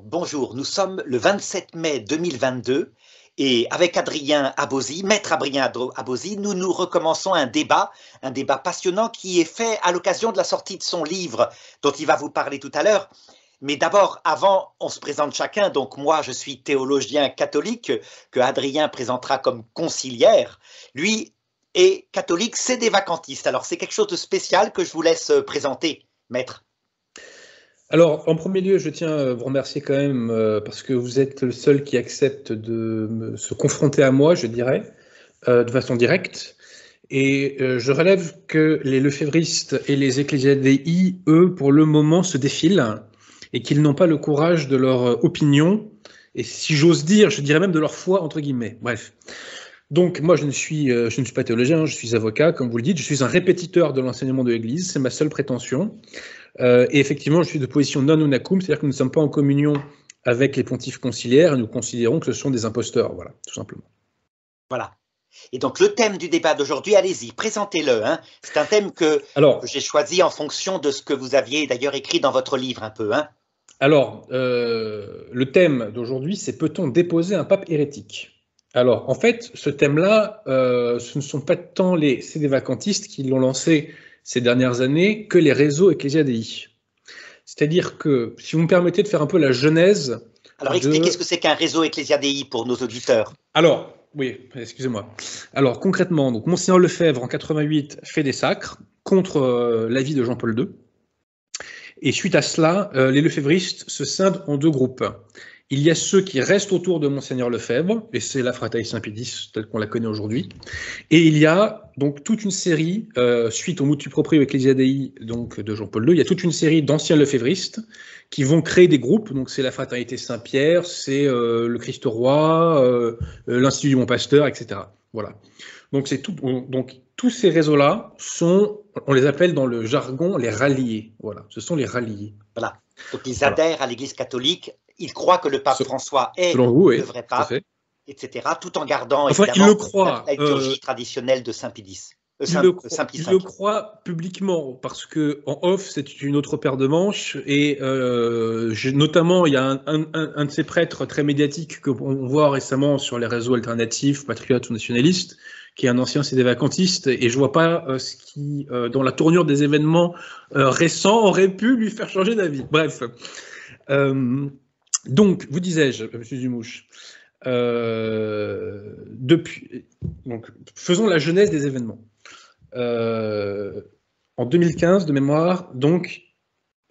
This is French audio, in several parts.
bonjour, nous sommes le 27 mai 2022 et avec Adrien Abosi, maître Adrien Abosi, nous nous recommençons un débat, un débat passionnant qui est fait à l'occasion de la sortie de son livre dont il va vous parler tout à l'heure. Mais d'abord, avant, on se présente chacun. Donc moi, je suis théologien catholique que Adrien présentera comme conciliaire. Lui est catholique, c'est des vacantistes. Alors c'est quelque chose de spécial que je vous laisse euh, présenter, maître. Alors, en premier lieu, je tiens à euh, vous remercier quand même euh, parce que vous êtes le seul qui accepte de se confronter à moi, je dirais, euh, de façon directe. Et je relève que les lefévristes et les ecclésiadéis, eux, pour le moment, se défilent et qu'ils n'ont pas le courage de leur opinion et, si j'ose dire, je dirais même de leur foi, entre guillemets. Bref. Donc, moi, je ne suis, je ne suis pas théologien, je suis avocat, comme vous le dites, je suis un répétiteur de l'enseignement de l'Église, c'est ma seule prétention. Euh, et effectivement, je suis de position non unacum, c'est-à-dire que nous ne sommes pas en communion avec les pontifes conciliaires et nous considérons que ce sont des imposteurs, voilà, tout simplement. Voilà. Et donc le thème du débat d'aujourd'hui, allez-y, présentez-le. Hein. C'est un thème que, j'ai choisi en fonction de ce que vous aviez d'ailleurs écrit dans votre livre un peu. Hein. Alors, euh, le thème d'aujourd'hui, c'est peut-on déposer un pape hérétique alors, en fait, ce thème-là, euh, ce ne sont pas tant les CD qui l'ont lancé ces dernières années que les réseaux ecclésiadiques. C'est-à-dire que, si vous me permettez de faire un peu la genèse. Alors expliquez, expliquez ce que c'est qu'un réseau ecclésiadei pour nos auditeurs. Alors, oui, excusez-moi. Alors concrètement, donc Monseigneur Lefebvre en 88 fait des sacres contre euh, l'avis de Jean-Paul II. Et suite à cela, euh, les Lefebvristes se scindent en deux groupes. Il y a ceux qui restent autour de Monseigneur Lefebvre, et c'est la Fraternité Saint-Pédis telle qu'on la connaît aujourd'hui. Et il y a donc toute une série, euh, suite au avec les ecclesiadei donc, de Jean-Paul II, il y a toute une série d'anciens lefévristes qui vont créer des groupes. Donc c'est la Fraternité Saint-Pierre, c'est euh, le Christ Roi, euh, l'Institut du Bon Pasteur, etc. Voilà. Donc, tout, donc tous ces réseaux-là sont, on les appelle dans le jargon les ralliés. Voilà, ce sont les ralliés. Voilà. Donc ils adhèrent à l'Église catholique il croit que le pape François est vous, le vrai pape, tout etc., tout en gardant enfin, évidemment, le croit, la liturgie euh, traditionnelle de Saint Pédis. Euh, il, le euh, croit, le publiquement parce que en off c'est une autre paire de manches et notamment il y a un, de ces prêtres très médiatiques que voit récemment sur les réseaux alternatifs, patriotes ou nationalistes, qui est un ancien cédé-vacantiste, et je vois pas ce qui, dans la tournure des événements récents, aurait pu lui faire changer d'avis. Bref. Donc, vous disais-je, euh, M. Zumouche, euh, depuis, donc, faisons la genèse des événements. Euh, en 2015, de mémoire, donc,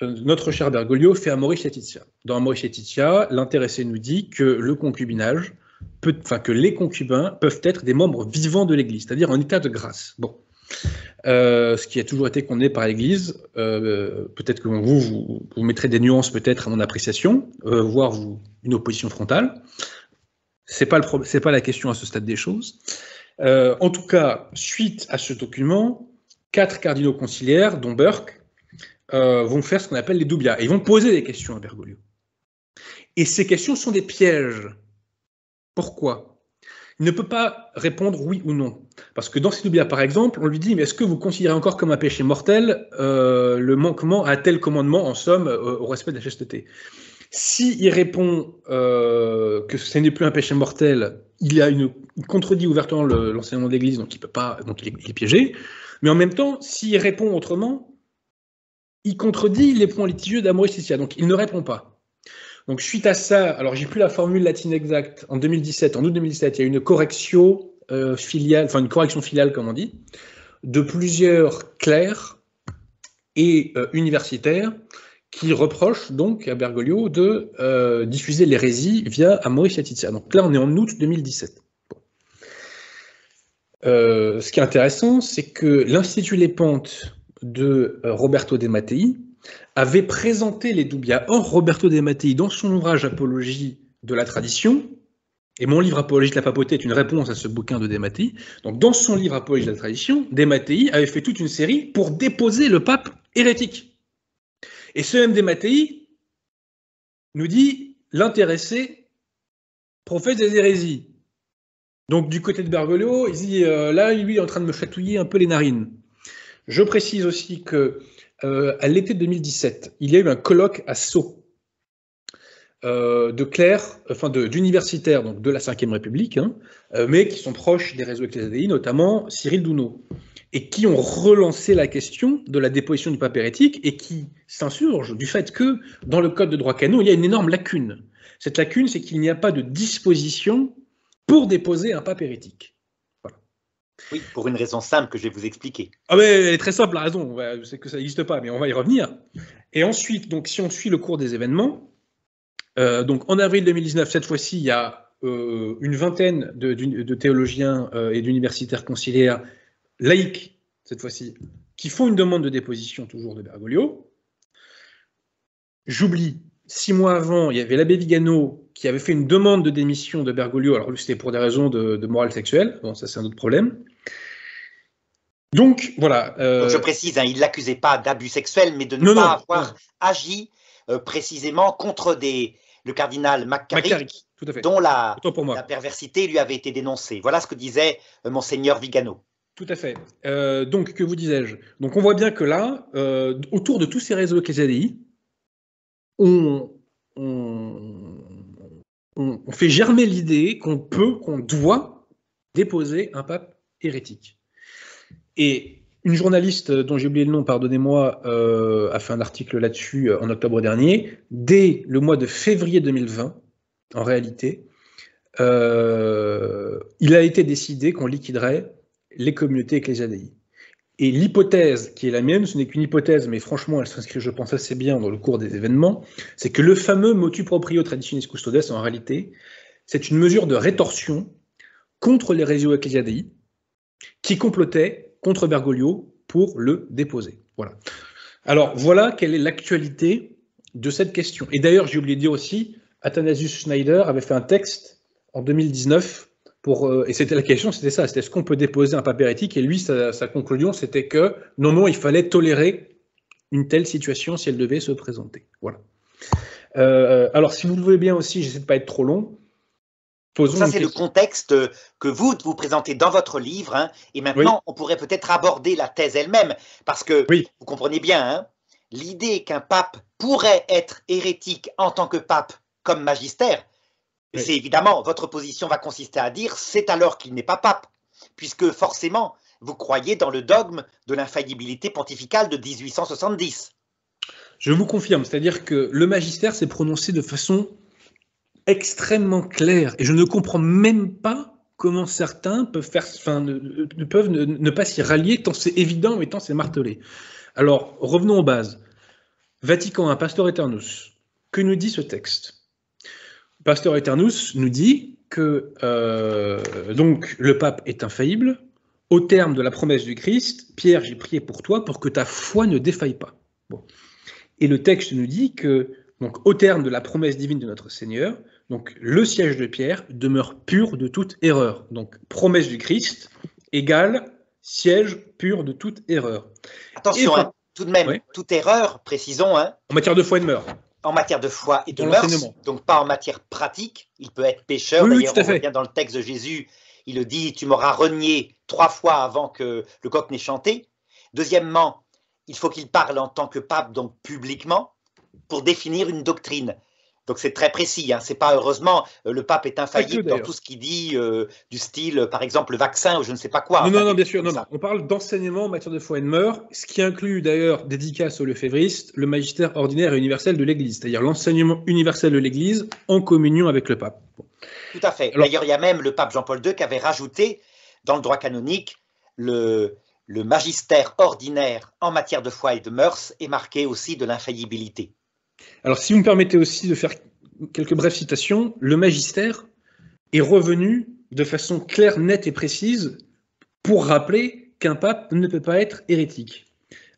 notre cher Bergoglio fait Maurice Titia. Dans et Titia, l'intéressé nous dit que le concubinage, peut, enfin que les concubins peuvent être des membres vivants de l'Église, c'est-à-dire en état de grâce. Bon, euh, ce qui a toujours été condamné par l'Église. Euh, peut-être que vous, vous, mettrez des nuances peut-être à mon appréciation, euh, voire une opposition frontale. C'est pas pas la question à ce stade des choses. en tout cas, suite à ce document, quatre cardinaux conciliaires, dont Burke, vont faire ce qu'on appelle les doubias. ils vont poser des questions à Bergoglio. Et ces questions sont des pièges. Pourquoi il ne peut pas répondre oui ou non. Parce que dans Sidoubia, par exemple, on lui dit, mais est-ce que vous considérez encore comme un péché mortel euh, le manquement à tel commandement, en somme, euh, au respect de la chasteté S'il si répond euh, que ce n'est plus un péché mortel, il, a une, contredit ouvertement l'enseignement de l'Église, donc il peut pas, donc est, piégé. Mais en même temps, s'il répond autrement, il contredit les points litigieux d'Amoris donc il ne répond pas. Donc, suite à ça, alors j'ai plus la formule latine exacte, en 2017, en août 2017, il y a eu une correction euh, filiale, enfin une correction filiale, comme on dit, de plusieurs clercs et euh, universitaires qui reprochent donc à Bergoglio de euh, diffuser l'hérésie via Maurice Laetitia. Donc là, on est en août 2017. ce qui est intéressant, c'est que l'Institut les Pentes de Roberto De Mattei, avait présenté les doubias. Or, Roberto De Mattei, dans son ouvrage Apologie de la tradition, et mon livre Apologie de la papauté est une réponse à ce bouquin de De Mattei, donc dans son livre Apologie de la tradition, De Mattei avait fait toute une série pour déposer le pape hérétique. Et ce même De nous dit l'intéressé prophète des hérésies. Donc du côté de Bergoglio, il dit euh, là, lui, il est en train de me chatouiller un peu les narines. Je précise aussi que euh, à l'été 2017, il y a eu un colloque à Sceaux euh, de clercs, enfin d'universitaires de la Ve République, hein, euh, mais qui sont proches des réseaux ecclésiastiques, notamment Cyril Dounod, et qui ont relancé la question de la déposition du pape hérétique et qui s'insurgent du fait que dans le code de droit canon, il y a une énorme lacune. Cette lacune, c'est qu'il n'y a pas de disposition pour déposer un pape hérétique. Oui, pour une raison simple que je vais vous expliquer. Ah mais elle est très simple la raison, c'est que ça n'existe pas, mais on va y revenir. Et ensuite, donc si on suit le cours des événements, euh, donc en avril 2019, cette fois-ci, il y a euh, une vingtaine de, théologiens euh, et d'universitaires conciliaires laïcs, cette fois-ci, qui font une demande de déposition toujours de Bergoglio. J'oublie, six mois avant, il y avait l'abbé Vigano qui avait fait une demande de démission de Bergoglio. Alors, lui, c'était pour des raisons de, morale sexuelle. Bon, ça, c'est un autre problème. Donc, voilà. Euh, je précise, hein, il ne l'accusait pas d'abus sexuel, mais de ne pas avoir agi euh, précisément contre des, le cardinal McCarrick, dont la, perversité lui avait été dénoncée. Voilà ce que disait euh, Monseigneur Vigano. Tout à fait. donc, que vous disais-je Donc, on voit bien que là, autour de tous ces réseaux KZDI, on, on on, fait germer l'idée qu'on peut, qu'on doit déposer un pape hérétique. Et une journaliste dont j'ai oublié le nom, pardonnez-moi, euh, a fait un article là-dessus euh, en octobre dernier. Dès le mois de février 2020, en réalité, euh, il a été décidé qu'on liquiderait les communautés les ecclésiastiques. Et l'hypothèse qui est la mienne, ce n'est qu'une hypothèse, mais franchement, elle s'inscrit, je pense, assez bien dans le cours des événements, c'est que le fameux motu proprio traditionis custodes, en réalité, c'est une mesure de rétorsion contre les réseaux Ecclesiadei qui complotaient contre Bergoglio pour le déposer. Voilà. Alors voilà quelle est l'actualité de cette question. Et d'ailleurs, j'ai oublié de dire aussi, Athanasius Schneider avait fait un texte en 2019 euh, et c'était la question, c'était ça, c'était est-ce qu'on peut déposer un pape hérétique Et lui, sa, conclusion, c'était que non, non, il fallait tolérer une telle situation si elle devait se présenter. Voilà. Euh, alors, si vous le voulez bien aussi, j'essaie de pas être trop long. ça, c'est le contexte euh, que vous vous présentez dans votre livre. Hein, et maintenant, on pourrait peut-être aborder la thèse elle-même, parce que oui. vous comprenez bien, hein, l'idée qu'un pape pourrait être hérétique en tant que pape comme magistère, c'est évidemment, votre position va consister à dire c'est alors qu'il n'est pas pape, puisque forcément, vous croyez dans le dogme de l'infaillibilité pontificale de 1870. Je vous confirme, c'est-à-dire que le magistère s'est prononcé de façon extrêmement claire, et je ne comprends même pas comment certains peuvent, faire, ne, peuvent ne, pas s'y rallier, tant c'est évident et tant c'est martelé. Alors, revenons aux bases. Vatican un Pastor Eternus, que nous dit ce texte Pasteur Eternus nous dit que euh, donc le pape est infaillible. Au terme de la promesse du Christ, Pierre, j'ai prié pour toi pour que ta foi ne défaille pas. Et le texte nous dit que donc au terme de la promesse divine de notre Seigneur, donc le siège de Pierre demeure pur de toute erreur. Donc promesse du Christ égale siège pur de toute erreur. Attention, hein, tout de même, toute erreur, précisons. Hein, en matière de foi et de mort en matière de foi et de mœurs, donc pas en matière pratique. Il peut être pécheur. D'ailleurs, on dans le texte de Jésus. Il le dit Tu m'auras renié trois fois avant que le coq n'ait chanté. Deuxièmement, il faut qu'il parle en tant que pape, donc publiquement, pour définir une doctrine. Donc c'est très précis. Hein. C'est pas heureusement euh, le pape est infaillible dans tout ce qu'il dit euh, du style, euh, par exemple le vaccin ou je ne sais pas quoi. Non, non, non, bien sûr. Non, On parle d'enseignement en matière de foi et de mœurs, ce qui inclut d'ailleurs dédicace au lefévriste, le magistère ordinaire et universel de l'Église, c'est-à-dire l'enseignement universel de l'Église en communion avec le pape. Tout à fait. D'ailleurs, il y a même le pape Jean-Paul II qui avait rajouté dans le droit canonique le, le magistère ordinaire en matière de foi et de mœurs est marqué aussi de l'infaillibilité. Alors, si vous me permettez aussi de faire quelques brèves citations, le magistère est revenu de façon claire, nette et précise pour rappeler qu'un pape ne peut pas être hérétique.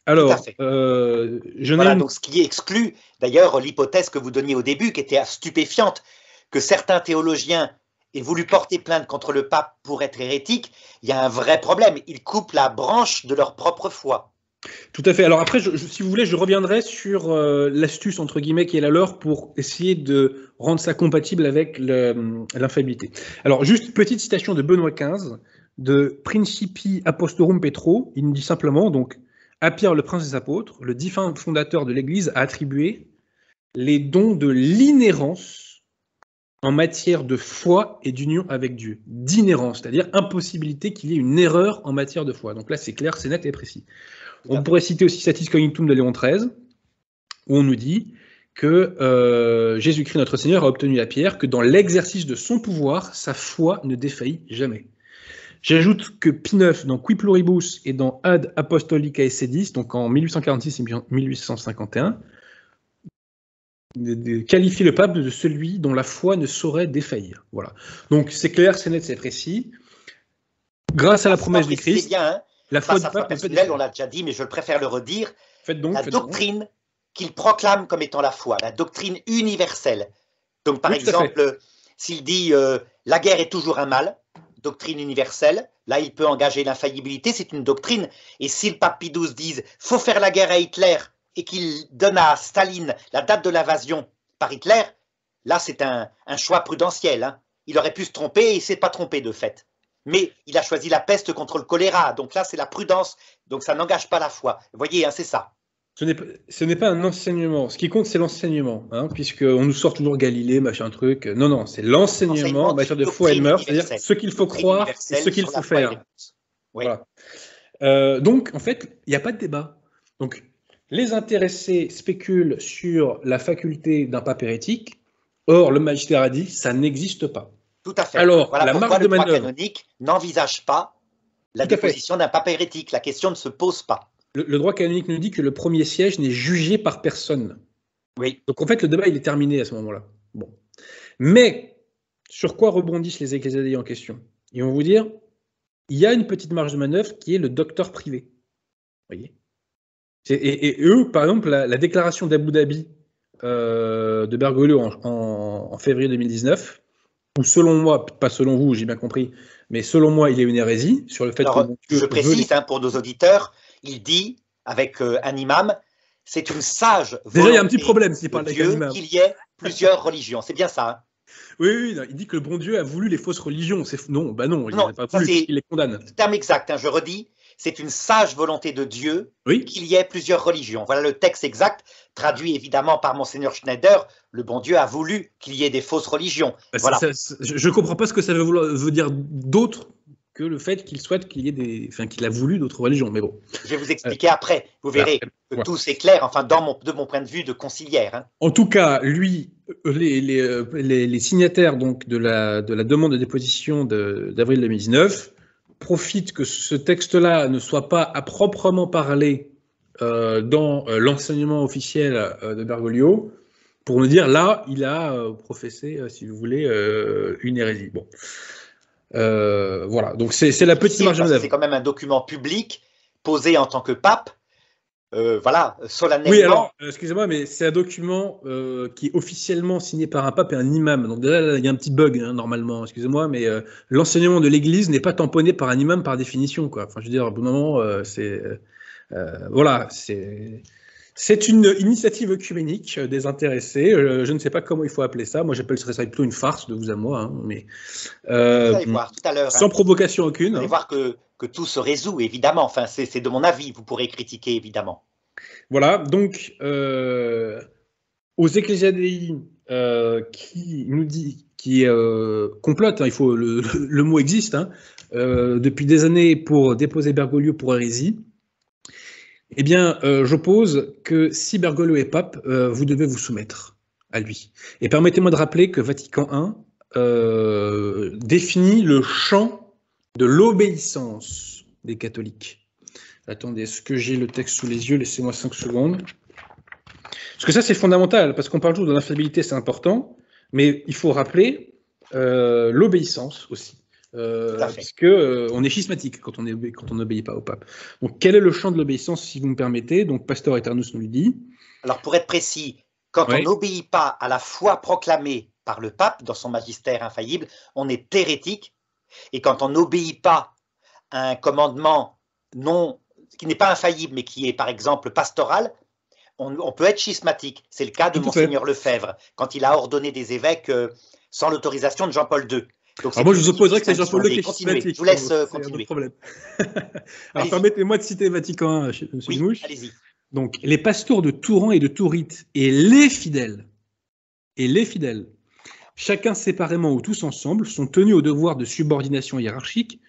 Alors, euh, je ce qui exclut d'ailleurs l'hypothèse que vous donniez au début, qui était stupéfiante, que certains théologiens aient voulu porter plainte contre le pape pour être hérétique, il y a un vrai problème. Ils coupent la branche de leur propre foi. Tout à fait. Alors après, si vous voulez, je reviendrai sur euh, l'astuce entre guillemets qui est la leur pour essayer de rendre ça compatible avec euh, l'infabilité. Alors juste petite citation de Benoît XV de Principi Apostorum Petro. Il nous dit simplement donc à Pierre le prince des apôtres, le divin fondateur de l'Église a attribué les dons de l'inhérence en matière de foi et d'union avec Dieu. D'inhérence, c'est-à-dire impossibilité qu'il y ait une erreur en matière de foi. Donc là, c'est clair, c'est net et précis. On pourrait citer aussi Satis Cognitum de Léon XIII, où on nous dit que euh, Jésus-Christ notre Seigneur a obtenu la pierre, que dans l'exercice de son pouvoir, sa foi ne défaillit jamais. J'ajoute que Pie IX, dans Qui Pluribus et dans Ad Apostolicae Sedis, donc en 1846 et 1851, qualifie le pape de celui dont la foi ne saurait défaillir. Voilà. Donc c'est clair, c'est net, c'est précis. Grâce à la promesse du Christ. Hein. La foi personnelle, on l'a déjà dit, mais je préfère le redire. la doctrine qu'il proclame comme étant la foi, la doctrine universelle. Donc, par exemple, s'il dit euh, la guerre est toujours un mal, doctrine universelle, là, il peut engager l'infaillibilité, c'est une doctrine. Et si le pape Pidouze faut faire la guerre à Hitler et qu'il donne à Staline la date de l'invasion par Hitler, là, c'est un, choix prudentiel. Hein. Il aurait pu se tromper et il s'est pas trompé de fait mais il a choisi la peste contre le choléra. Donc là, c'est la prudence. Donc ça n'engage pas la foi. Vous voyez, hein, c'est ça. Ce n'est pas un enseignement. Ce qui compte, c'est l'enseignement, hein, puisqu'on nous sort toujours Galilée, machin truc. Non, non, c'est l'enseignement en matière de foi et de c'est-à-dire ce qu'il faut croire et ce qu'il faut faire. Euh, donc, en fait, il n'y a pas de débat. Donc, les intéressés spéculent sur la faculté d'un pape hérétique. Or, le magistère a dit, ça n'existe pas. Tout à fait. Alors, voilà la pourquoi le droit canonique n'envisage pas la déposition d'un pape hérétique. La question ne se pose pas. Le, droit canonique nous dit que le premier siège n'est jugé par personne. Oui. Donc en fait, le débat, il est terminé à ce moment-là. Bon. Mais sur quoi rebondissent les ecclésiastiques en question Ils vont vous dire il y a une petite marge de manœuvre qui est le docteur privé. Vous voyez et, eux, par exemple, la, déclaration d'Abu Dhabi euh, de Bergoglio en février 2019, ou selon moi, pas selon vous, j'ai bien compris, mais selon moi, il y a une hérésie sur le fait que Je précise hein, pour nos auditeurs, il dit avec euh, un imam, c'est une sage. Déjà, il y un petit problème s'il parle imam. Qu'il y ait plusieurs religions, c'est bien ça. Hein. oui, oui il dit que le bon Dieu a voulu les fausses religions. Non, bah non, il a pas voulu, il les condamne. Terme exact, hein, je redis, c'est une sage volonté de Dieu qu'il y ait plusieurs religions. Voilà le texte exact, traduit évidemment par Monseigneur Schneider. Le bon Dieu a voulu qu'il y ait des fausses religions. Bah, je ne comprends pas ce que ça veut, dire d'autre que le fait qu'il souhaite qu'il y ait des, enfin qu'il a voulu d'autres religions, mais bon. Je vais vous expliquer après. Vous verrez bah, que tout s'éclaire, enfin de mon point de vue de conciliaire. Hein. En tout cas, lui, euh, euh, les, les, signataires donc de la demande de déposition d'avril 2019 profite que ce texte-là ne soit pas à proprement parler euh, dans euh, l'enseignement officiel euh, de Bergoglio pour me dire là, il a professé, si vous voulez, une hérésie. voilà, donc c'est la petite marge C'est quand même un document public posé en tant que pape euh, voilà, solennellement. Oui, alors, euh, excusez-moi, mais c'est un document euh, qui est officiellement signé par un pape et un imam. Donc déjà, il y a un petit bug, hein, normalement, excusez-moi, mais l'enseignement de l'Église n'est pas tamponné par un imam par définition. Quoi. Enfin, je veux dire, au bout moment, c'est... voilà, c'est... C'est une initiative œcuménique euh, des intéressés. Euh, je ne sais pas comment il faut appeler ça. Moi, j'appelle ça, plutôt une farce de vous à moi. Hein, mais, euh, tout à l'heure. Hein. Sans provocation aucune. Vous allez hein. voir que, tout se résout, évidemment. Enfin, c'est de mon avis. Vous pourrez critiquer, évidemment. Voilà. Donc, aux ecclésiadiens qui nous dit, qui complotent, il faut, le, le mot existe, depuis des années pour déposer Bergoglio pour hérésie. Eh bien, euh, j'oppose que si Bergoglio est pape, euh, vous devez vous soumettre à lui. Et permettez-moi de rappeler que Vatican I euh, définit le champ de l'obéissance des catholiques. Attendez, est-ce que j'ai le texte sous les yeux Laissez-moi 5 secondes. Parce que ça, c'est fondamental, parce qu'on parle toujours de l'infabilité, c'est important, mais il faut rappeler l'obéissance aussi. Euh, parce que euh, on est schismatique quand on est, quand n'obéit pas au pape. Donc quel est le champ de l'obéissance si vous me permettez Donc Pasteur Eternus nous le dit. Alors pour être précis, quand on n'obéit pas à la foi proclamée par le pape dans son magistère infaillible, on est hérétique. Et quand on n'obéit pas à un commandement non qui n'est pas infaillible mais qui est par exemple pastoral, on, peut être schismatique. C'est le cas de monseigneur Lefebvre quand il a ordonné des évêques euh, sans l'autorisation de Jean-Paul II. Alors moi, je vous opposerais que c'est Le Je vous laisse hein, euh, continuer. Problème. Alors permettez-moi de citer Vatican 1, M. Allez-y. Donc, les pasteurs de Touran et de Tourite et les fidèles, et les fidèles, chacun séparément ou tous ensemble, sont tenus au devoir de subordination hiérarchique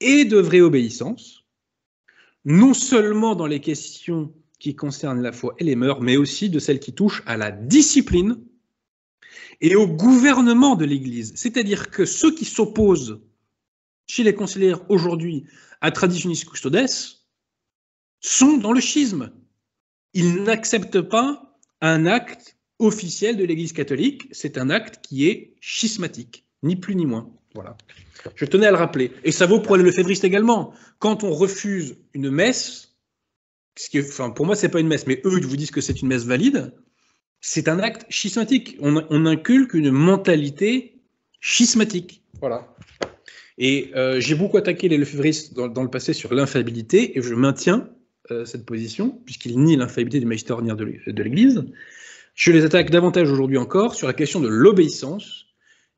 et de vraie obéissance, non seulement dans les questions qui concernent la foi et les mœurs, mais aussi de celles qui touchent à la discipline et au gouvernement de l'Église. C'est-à-dire que ceux qui s'opposent chez les conciliaires aujourd'hui à Traditionis Custodes sont dans le schisme. Ils n'acceptent pas un acte officiel de l'Église catholique, c'est un acte qui est schismatique, ni plus ni moins. Voilà. Je tenais à le rappeler. Et ça vaut pour les févriste également. Quand on refuse une messe, qui, pour moi, ce n'est pas une messe, mais eux, ils vous disent que c'est une messe valide c'est un acte schismatique. On, inculque une mentalité schismatique. Voilà. Et euh, j'ai beaucoup attaqué les lefévristes dans, le passé sur l'infaillibilité, et je maintiens euh, cette position, puisqu'ils nient l'infaillibilité du magistère ordinaire de l'Église. Je les attaque davantage aujourd'hui encore sur la question de l'obéissance,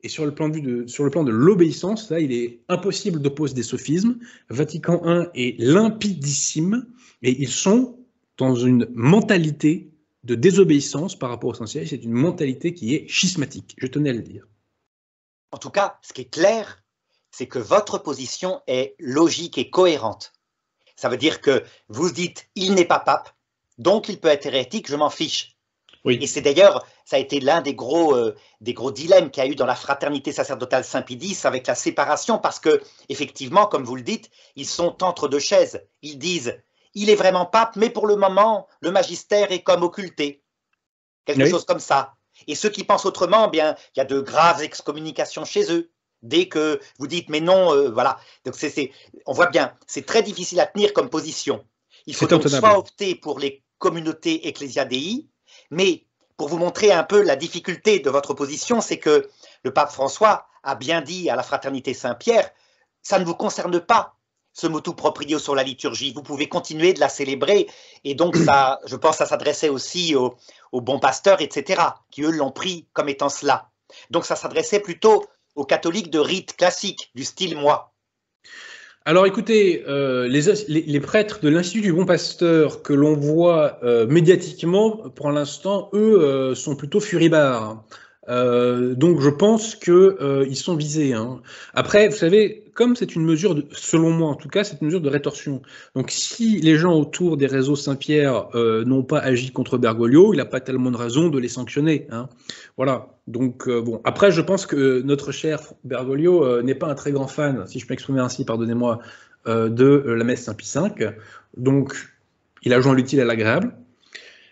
et sur le plan de, l'obéissance, là, il est impossible d'opposer des sophismes. Vatican I est limpidissime mais ils sont dans une mentalité de désobéissance par rapport au essentiel, c'est une mentalité qui est schismatique, je tenais à le dire. En tout cas, ce qui est clair, c'est que votre position est logique et cohérente. Ça veut dire que vous dites il n'est pas pape, donc il peut être hérétique, je m'en fiche. Oui. Et c'est d'ailleurs, ça a été l'un des gros, euh, des gros dilemmes qu'il y a eu dans la fraternité sacerdotale Saint-Pédis avec la séparation, parce que, effectivement, comme vous le dites, ils sont entre deux chaises. Ils disent il est vraiment pape, mais pour le moment, le magistère est comme occulté. Quelque chose comme ça. Et ceux qui pensent autrement, eh bien, il y a de graves excommunications chez eux. Dès que vous dites mais non, euh, voilà. Donc on voit bien, c'est très difficile à tenir comme position. Il faut donc soit opter pour les communautés ecclésiadei, mais pour vous montrer un peu la difficulté de votre position, c'est que le pape François a bien dit à la fraternité Saint-Pierre, ça ne vous concerne pas, ce motu proprio sur la liturgie. Vous pouvez continuer de la célébrer. Et donc, ça, je pense, ça s'adressait aussi aux, bons pasteurs, etc., qui, eux, l'ont pris comme étant cela. Donc, ça s'adressait plutôt aux catholiques de rite classique, du style moi. Alors écoutez, euh, les, prêtres de l'Institut du Bon Pasteur que l'on voit euh, médiatiquement, pour l'instant, eux, euh, sont plutôt furibards. Euh, donc je pense qu'ils euh, ils sont visés. Hein. Après, vous savez, comme c'est une mesure, selon moi en tout cas, c'est une mesure de rétorsion. Donc si les gens autour des réseaux Saint-Pierre euh, n'ont pas agi contre Bergoglio, il n'a pas tellement de raison de les sanctionner. Hein. Voilà. Donc bon, après je pense que notre cher Bergoglio n'est pas un très grand fan, si je m'exprimer ainsi, pardonnez-moi, de la messe Saint-Pie V. Donc il a joint l'utile à l'agréable.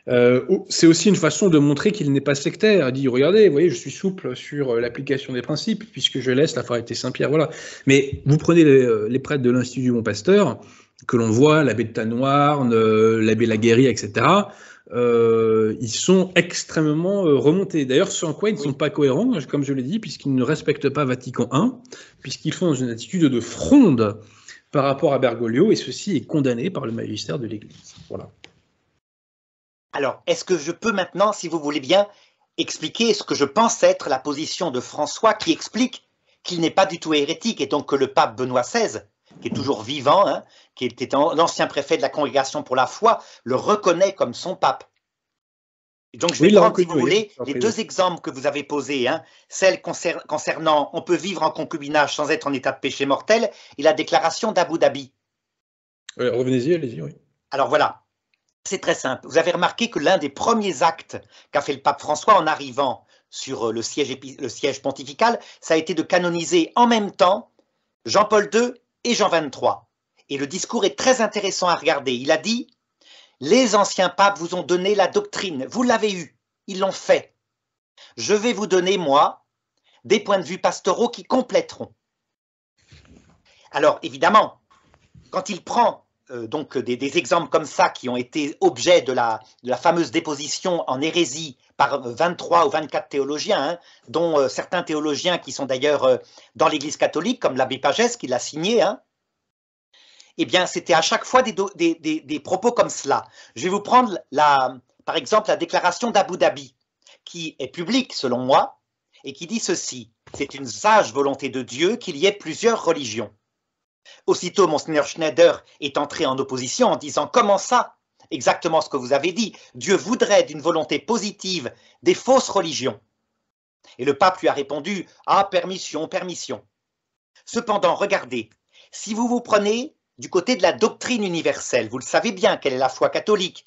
Euh, c'est aussi une façon de montrer qu'il n'est pas sectaire. Il dit regardez, vous voyez, je suis souple sur euh, l'application des principes puisque je laisse la forêt Saint-Pierre. Voilà. Mais vous prenez les, euh, prêtres de l'Institut du Bon Pasteur que l'on voit, l'abbé de Tanoirne, l'abbé Laguerrie, etc. ils sont extrêmement remontés. D'ailleurs, sans quoi ils ne sont pas cohérents, comme je l'ai dit, puisqu'ils ne respectent pas Vatican I, puisqu'ils font une attitude de fronde par rapport à Bergoglio, et ceci est condamné par le magistère de l'Église. Voilà. Alors, est-ce que je peux maintenant, si vous voulez bien, expliquer ce que je pense être la position de François qui explique qu'il n'est pas du tout hérétique et donc que le pape Benoît XVI, qui est toujours vivant, hein, qui était l'ancien préfet de la Congrégation pour la foi, le reconnaît comme son pape. donc je vais prendre, si vous voulez, les deux exemples que vous avez posés, hein. celle concernant on peut vivre en concubinage sans être en état de péché mortel et la déclaration d'Abu Dhabi. Revenez-y, allez-y, Alors voilà, c'est très simple. Vous avez remarqué que l'un des premiers actes qu'a fait le pape François en arrivant sur euh, le siège, pontifical, ça a été de canoniser en même temps Jean-Paul II et Jean XXIII. Et le discours est très intéressant à regarder. Il a dit Les anciens papes vous ont donné la doctrine, vous l'avez eue, ils l'ont fait. Je vais vous donner, moi, des points de vue pastoraux qui compléteront. Alors, évidemment, quand il prend euh, donc des, exemples comme ça qui ont été objet de la, fameuse déposition en hérésie par 23 ou 24 théologiens, hein, dont euh, certains théologiens qui sont d'ailleurs euh, dans l'Église catholique, comme l'abbé Pagès qui l'a signé, hein. eh bien c'était à chaque fois des, des, propos comme cela. Je vais vous prendre la, par exemple la déclaration d'Abu Dhabi, qui est publique selon moi, et qui dit ceci, c'est une sage volonté de Dieu qu'il y ait plusieurs religions Aussitôt, Monseigneur Schneider est entré en opposition en disant Comment ça Exactement ce que vous avez dit. Dieu voudrait d'une volonté positive des fausses religions. Et le pape lui a répondu Ah, permission, permission. Cependant, regardez, si vous vous prenez du côté de la doctrine universelle, vous le savez bien quelle est la foi catholique.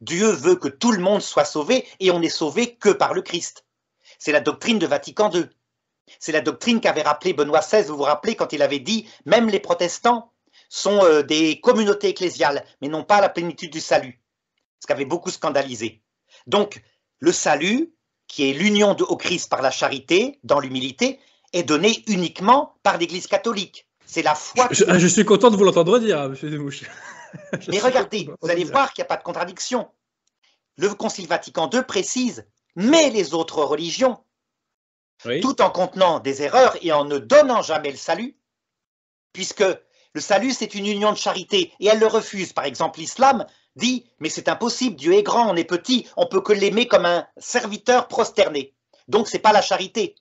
Dieu veut que tout le monde soit sauvé et on n'est sauvé que par le Christ. C'est la doctrine de Vatican II. C'est la doctrine qu'avait rappelé Benoît XVI, vous vous rappelez, quand il avait dit même les protestants sont euh, des communautés ecclésiales, mais non pas la plénitude du salut. Ce qui avait beaucoup scandalisé. Donc, le salut, qui est l'union au Christ par la charité, dans l'humilité, est donné uniquement par l'Église catholique. C'est la foi. Je, ah, suis content de vous l'entendre dire, hein, monsieur Desmouches. mais regardez, vous allez voir qu'il n'y a pas de contradiction. Le Concile Vatican II précise, mais les autres religions tout en contenant des erreurs et en ne donnant jamais le salut, puisque le salut, c'est une union de charité, et elle le refuse. Par exemple, l'islam dit, mais c'est impossible, Dieu est grand, on est petit, on peut que l'aimer comme un serviteur prosterné. Donc, ce n'est pas la charité.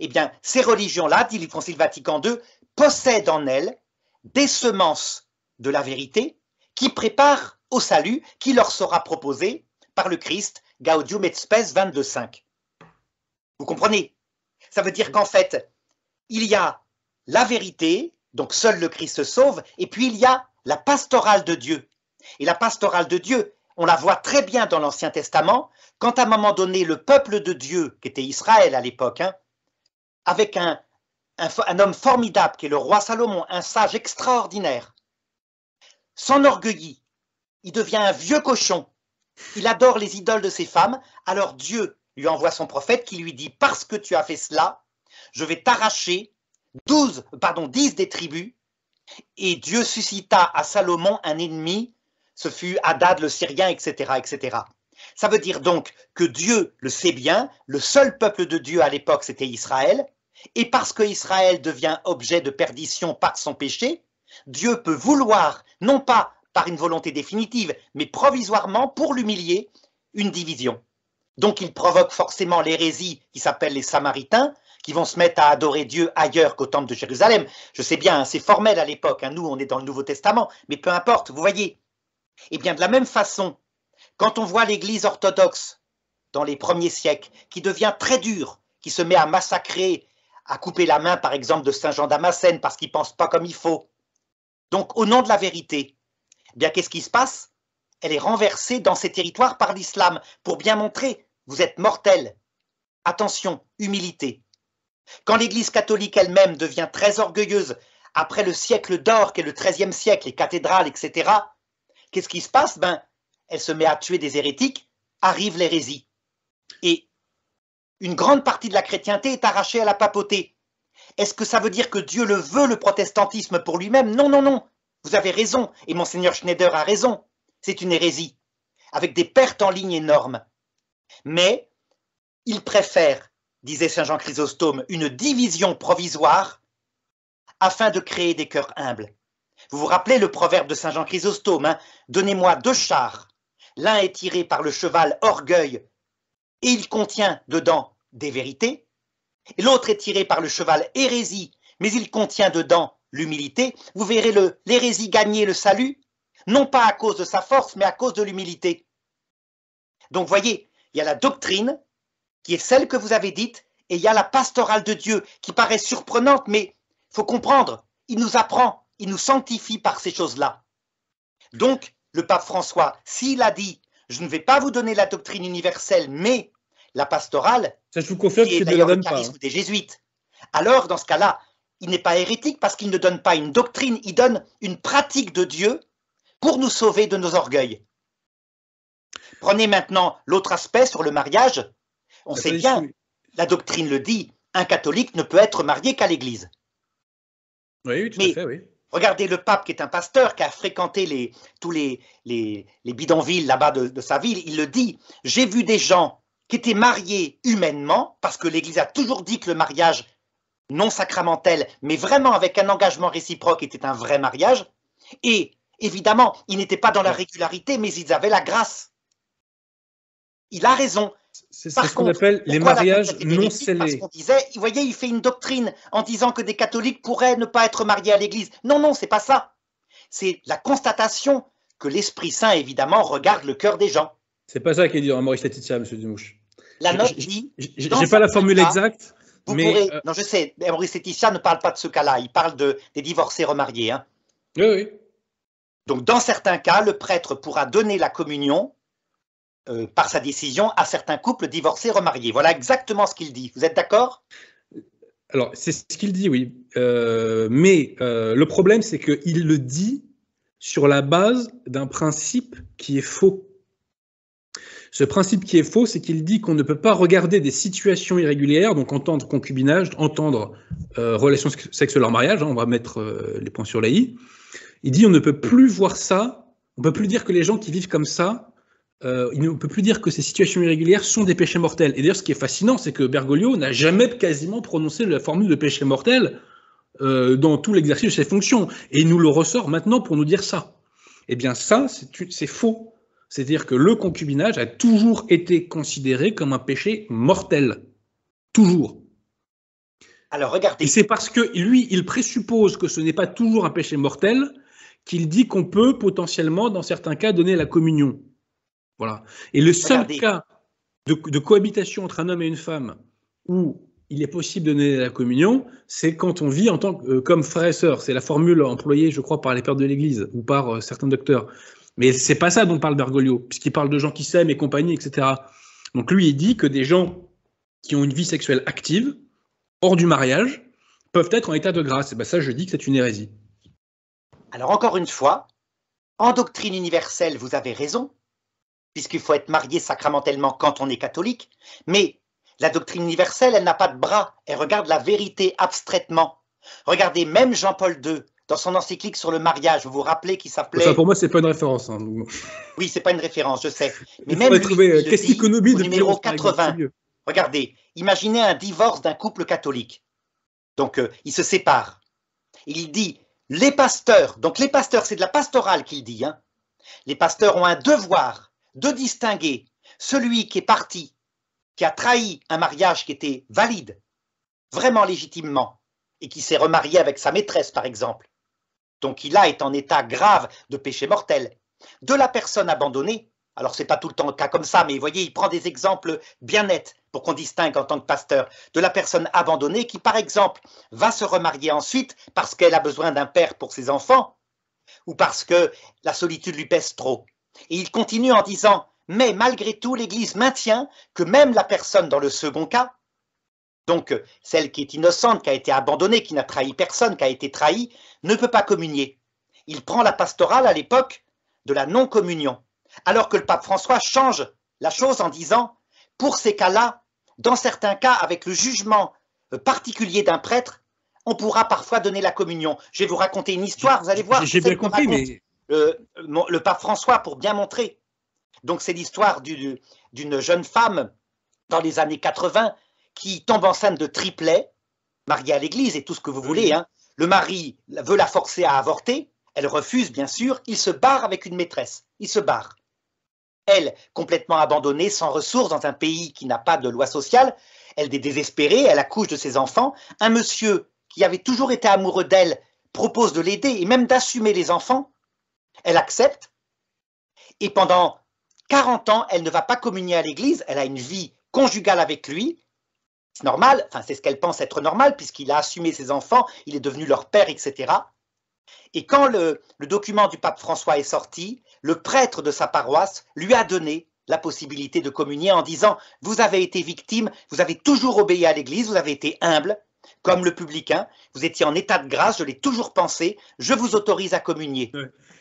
Eh bien, ces religions-là, dit le Concile Vatican II, possèdent en elles des semences de la vérité qui préparent au salut qui leur sera proposé par le Christ, Gaudium et Spes 22.5. Vous comprenez Ça veut dire qu'en fait, il y a la vérité, donc seul le Christ se sauve, et puis il y a la pastorale de Dieu. Et la pastorale de Dieu, on la voit très bien dans l'Ancien Testament, quand à un moment donné, le peuple de Dieu, qui était Israël à l'époque, hein, avec un, un, un, homme formidable qui est le roi Salomon, un sage extraordinaire, s'enorgueillit, il devient un vieux cochon, il adore les idoles de ses femmes, alors Dieu lui envoie son prophète qui lui dit Parce que tu as fait cela, je vais t'arracher douze, pardon, 10 des tribus. Et Dieu suscita à Salomon un ennemi, ce fut Hadad le Syrien, etc., etc. Ça veut dire donc que Dieu le sait bien, le seul peuple de Dieu à l'époque c'était Israël, et parce que Israël devient objet de perdition par son péché, Dieu peut vouloir, non pas par une volonté définitive, mais provisoirement pour l'humilier, une division. Donc il provoque forcément l'hérésie qui s'appelle les Samaritains, qui vont se mettre à adorer Dieu ailleurs qu'au temple de Jérusalem. Je sais bien, hein, c'est formel à l'époque, hein. nous on est dans le Nouveau Testament, mais peu importe, vous voyez. Eh bien de la même façon, quand on voit l'Église orthodoxe dans les premiers siècles, qui devient très dure, qui se met à massacrer, à couper la main par exemple de Saint Jean d'Amasène parce qu'il ne pense pas comme il faut. Donc au nom de la vérité, eh bien qu'est-ce qui se passe Elle est renversée dans ces territoires par l'islam pour bien montrer vous êtes mortels. Attention, humilité. Quand l'Église catholique elle-même devient très orgueilleuse après le siècle d'or qu'est le XIIIe siècle, les cathédrales, etc., qu'est-ce qui se passe Ben, elle se met à tuer des hérétiques, arrive l'hérésie. Et une grande partie de la chrétienté est arrachée à la papauté. Est-ce que ça veut dire que Dieu le veut, le protestantisme, pour lui-même Non, non, non. Vous avez raison, et monseigneur Schneider a raison. C'est une hérésie, avec des pertes en ligne énormes. Mais il préfère, disait Saint Jean Chrysostome, une division provisoire afin de créer des cœurs humbles. Vous vous rappelez le proverbe de Saint Jean Chrysostome hein, Donnez-moi deux chars, l'un est tiré par le cheval orgueil, et il contient dedans des vérités, et l'autre est tiré par le cheval hérésie, mais il contient dedans l'humilité. Vous verrez l'hérésie gagner le salut, non pas à cause de sa force, mais à cause de l'humilité. Donc voyez, il y a la doctrine, qui est celle que vous avez dite, et il y a la pastorale de Dieu, qui paraît surprenante, mais faut comprendre, il nous apprend, il nous sanctifie par ces choses-là. Donc, le pape François, s'il a dit, je ne vais pas vous donner la doctrine universelle, mais la pastorale, Ça, vous qui est pas. Hein. des jésuites. Alors, dans ce cas-là, il n'est pas hérétique parce qu'il ne donne pas une doctrine, il donne une pratique de Dieu pour nous sauver de nos orgueils. Prenez maintenant l'autre aspect sur le mariage. On sait bien, la doctrine le dit, un catholique ne peut être marié qu'à l'Église. Oui, tout à fait, oui. Regardez le pape qui est un pasteur, qui a fréquenté tous les, bidonvilles là-bas de, de, sa ville, il le dit, j'ai vu des gens qui étaient mariés humainement, parce que l'Église a toujours dit que le mariage non sacramentel, mais vraiment avec un engagement réciproque, était un vrai mariage. Et évidemment, ils n'étaient pas dans la régularité, mais ils avaient la grâce. Il a raison. C'est ce qu'on appelle les mariages non scellés. Parce disait, vous voyez, il fait une doctrine en disant que des catholiques pourraient ne pas être mariés à l'Église. Non, non, c'est pas ça. C'est la constatation que l'Esprit Saint, évidemment, regarde le cœur des gens. C'est pas ça qui dit hein, Maurice Laetitia, Monsieur Dumouche. La note dit. n'ai pas la formule exacte. Vous mais pourrez, euh, Non, je sais, Maurice Laetitia ne parle pas de ce cas-là. Il parle de, des divorcés remariés. Hein. Oui, oui. Donc, dans certains cas, le prêtre pourra donner la communion euh, par sa décision, à certains couples divorcés, remariés. Voilà exactement ce qu'il dit. Vous êtes d'accord Alors, c'est ce qu'il dit, oui. Euh, mais euh, le problème, c'est qu'il le dit sur la base d'un principe qui est faux. Ce principe qui est faux, c'est qu'il dit qu'on ne peut pas regarder des situations irrégulières, donc entendre concubinage, entendre relations sexuelles en mariage, hein, on va mettre les points sur la i. Il dit on ne peut plus voir ça, on ne peut plus dire que les gens qui vivent comme ça euh, il ne peut plus dire que ces situations irrégulières sont des péchés mortels. Et d'ailleurs, ce qui est fascinant, c'est que Bergoglio n'a jamais quasiment prononcé la formule de péché mortel euh, dans tout l'exercice de ses fonctions. Et il nous le ressort maintenant pour nous dire ça. Eh bien, ça, c'est faux. C'est-à-dire que le concubinage a toujours été considéré comme un péché mortel. Toujours. Alors, regardez. Et c'est parce que lui, il présuppose que ce n'est pas toujours un péché mortel qu'il dit qu'on peut potentiellement, dans certains cas, donner la communion. Voilà. Et le seul cas de, cohabitation entre un homme et une femme où il est possible de donner la communion, c'est quand on vit en tant que, euh, comme frère et sœur. C'est la formule employée, je crois, par les pères de l'Église ou par euh, certains docteurs. Mais c'est pas ça dont parle Bergoglio, puisqu'il parle de gens qui s'aiment et compagnie, etc. Donc lui, il dit que des gens qui ont une vie sexuelle active, hors du mariage, peuvent être en état de grâce. Et bien ça, je dis que c'est une hérésie. Alors encore une fois, en doctrine universelle, vous avez raison, puisqu'il faut être marié sacramentellement quand on est catholique, mais la doctrine universelle, elle n'a pas de bras, elle regarde la vérité abstraitement. Regardez, même Jean-Paul II, dans son encyclique sur le mariage, vous vous rappelez qu'il s'appelait. pour moi, c'est pas une référence. Hein. oui, c'est pas une référence, je sais. Mais même lui, trouver euh, je dis, au numéro 80. Regardez, imaginez un divorce d'un couple catholique. Donc, euh, il ils se séparent. Il dit les pasteurs. Donc, les pasteurs, c'est de la pastorale qu'il dit. Hein. Les pasteurs ont un devoir de distinguer celui qui est parti, qui a trahi un mariage qui était valide, vraiment légitimement, et qui s'est remarié avec sa maîtresse, par exemple, donc il a est en état grave de péché mortel, de la personne abandonnée, alors c'est pas tout le temps le cas comme ça, mais vous voyez, il prend des exemples bien nets pour qu'on distingue en tant que pasteur, de la personne abandonnée qui, par exemple, va se remarier ensuite parce qu'elle a besoin d'un père pour ses enfants, ou parce que la solitude lui pèse trop, et il continue en disant, mais malgré tout, l'Église maintient que même la personne dans le second cas, donc celle qui est innocente, qui a été abandonnée, qui n'a trahi personne, qui a été trahie, ne peut pas communier. Il prend la pastorale à l'époque de la non-communion, alors que le pape François change la chose en disant, pour ces cas-là, dans certains cas, avec le jugement particulier d'un prêtre, on pourra parfois donner la communion. Je vais vous raconter une histoire, vous allez voir. J'ai bien compris, mais euh, le, pape François pour bien montrer. Donc c'est l'histoire d'une jeune femme dans les années 80 qui tombe enceinte de triplet, mariée à l'église et tout ce que vous voulez. Hein. Le mari veut la forcer à avorter, elle refuse bien sûr, il se barre avec une maîtresse, il se barre. Elle, complètement abandonnée, sans ressources, dans un pays qui n'a pas de loi sociale, elle est désespérée, elle accouche de ses enfants. Un monsieur qui avait toujours été amoureux d'elle propose de l'aider et même d'assumer les enfants elle accepte. Et pendant 40 ans, elle ne va pas communier à l'Église. Elle a une vie conjugale avec lui. C'est normal. Enfin, c'est ce qu'elle pense être normal puisqu'il a assumé ses enfants, il est devenu leur père, etc. Et quand le, le document du pape François est sorti, le prêtre de sa paroisse lui a donné la possibilité de communier en disant Vous avez été victime, vous avez toujours obéi à l'Église, vous avez été humble, comme le publicain, vous étiez en état de grâce, je l'ai toujours pensé, je vous autorise à communier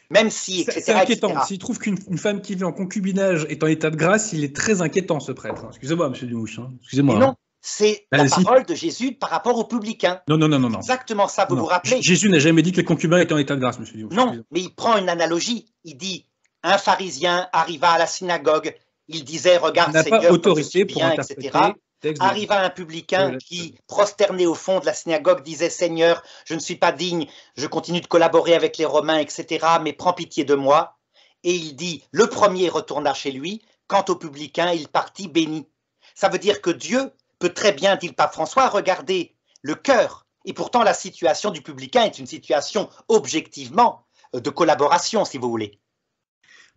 même si, C'est inquiétant. S'il trouve qu'une femme qui vit en concubinage est en état de grâce, il est très inquiétant, ce prêtre. Hein. Excusez-moi, monsieur Dumouche. Hein. Excusez-moi. Non, hein. c'est la parole de Jésus par rapport au publicains. Non, non, non, non. Exactement ça, vous vous rappelez. Jésus n'a jamais dit que les concubins étaient en état de grâce, monsieur Dumouche. Non, mais il prend une analogie. Il dit un pharisien arriva à la synagogue. Il disait, regarde, Seigneur, autorité bien, pour interpréter etc. Arriva un publicain qui, prosterné au fond de la synagogue, disait Seigneur, je ne suis pas digne, je continue de collaborer avec les Romains, etc., mais prends pitié de moi. Et il dit Le premier retourna chez lui, quant au publicain, il partit béni. Ça veut dire que Dieu peut très bien, dit le pape François, regarder le cœur. Et pourtant, la situation du publicain est une situation objectivement euh, de collaboration, si vous voulez.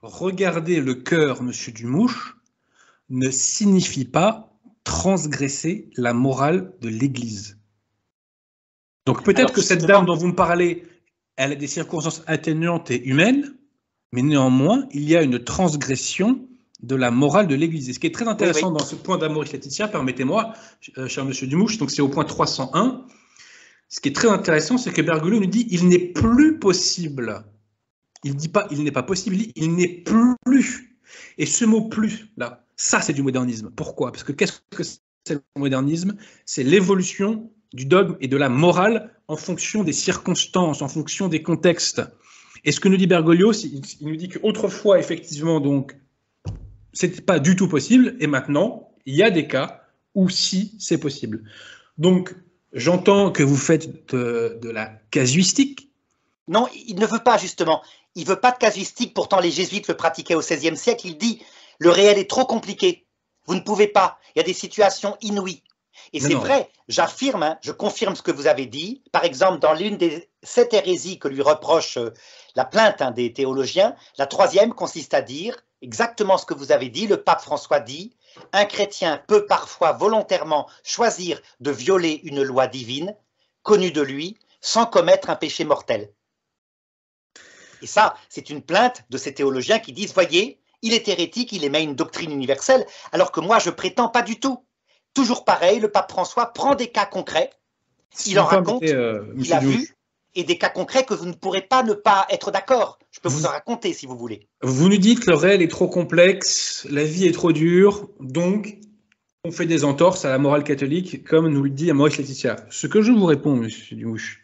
Regarder le cœur, monsieur Dumouche, ne signifie pas transgresser la morale de l'Église. Donc peut-être que cette dame dont vous me parlez, elle a des circonstances atténuantes et humaines, mais néanmoins, il y a une transgression de la morale de l'Église. Et ce qui est très intéressant dans ce point d'Amour et Laetitia, permettez-moi, euh, cher monsieur Dumouche, donc c'est au point 301, ce qui est très intéressant, c'est que Bergoglio nous dit il n'est plus possible. Il ne dit pas il n'est pas possible, il n'est plus. Et ce mot plus, là, ça, c'est du modernisme. Pourquoi Parce que qu'est-ce que c'est le modernisme C'est l'évolution du dogme et de la morale en fonction des circonstances, en fonction des contextes. Et ce que nous dit Bergoglio, il nous dit qu'autrefois, effectivement, donc, c'était pas du tout possible, et maintenant, il y a des cas où si c'est possible. Donc, j'entends que vous faites de, la casuistique. Non, il ne veut pas, justement. Il veut pas de casuistique, pourtant les jésuites le pratiquaient au XVIe siècle. Il dit le réel est trop compliqué. Vous ne pouvez pas. Il y a des situations inouïes. Et c'est vrai, j'affirme, hein, je confirme ce que vous avez dit. Par exemple, dans l'une des sept hérésies que lui reproche euh, la plainte hein, des théologiens, la troisième consiste à dire exactement ce que vous avez dit. Le pape François dit un chrétien peut parfois volontairement choisir de violer une loi divine connue de lui sans commettre un péché mortel. Et ça, c'est une plainte de ces théologiens qui disent, voyez, il est hérétique, il émet une doctrine universelle, alors que moi, je prétends pas du tout. Toujours pareil, le pape François prend des cas concrets, il en raconte, euh, il a vu, et des cas concrets que vous ne pourrez pas ne pas être d'accord. Je peux vous, en raconter si vous voulez. Vous nous dites que le réel est trop complexe, la vie est trop dure, donc on fait des entorses à la morale catholique, comme nous le dit Maurice Laetitia. Ce que je vous réponds, monsieur Dumouche,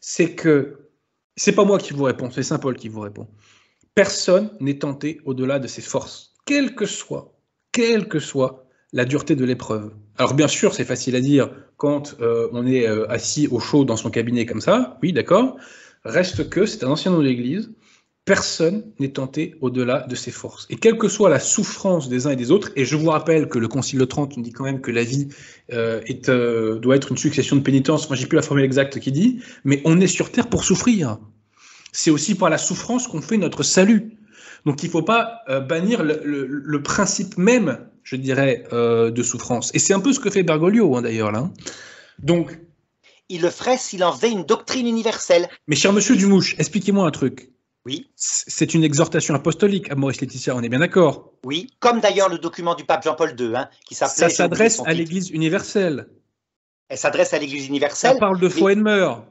c'est que c'est pas moi qui vous réponds, c'est Saint Paul qui vous répond. Personne n'est tenté au-delà de ses forces, quelle que soit, que soit la dureté de l'épreuve. Alors bien sûr, c'est facile à dire quand euh, on est euh, assis au chaud dans son cabinet comme ça, oui, d'accord. Reste que c'est un ancien nom de l'Église. Personne n'est tenté au-delà de ses forces. Et quelle que soit la souffrance des uns et des autres, et je vous rappelle que le Concile de Trente nous dit quand même que la vie euh, doit être une succession de pénitences, moi j'ai plus la formule exacte qui dit, mais on est sur Terre pour souffrir. C'est aussi par la souffrance qu'on fait notre salut. Donc il ne faut pas euh, bannir le, principe même, je dirais, euh, de souffrance. Et c'est un peu ce que fait Bergoglio, hein, d'ailleurs. Là. Hein. Donc. Il le ferait s'il en faisait une doctrine universelle. Mais cher monsieur Dumouche, expliquez-moi un truc. Oui. C'est une exhortation apostolique à Maurice Laetitia, on est bien d'accord Oui, comme d'ailleurs le document du pape Jean-Paul II, hein, qui s'appelle. Ça s'adresse à l'Église universelle. Elle s'adresse à l'Église universelle. Ça parle de foi et, de mœurs.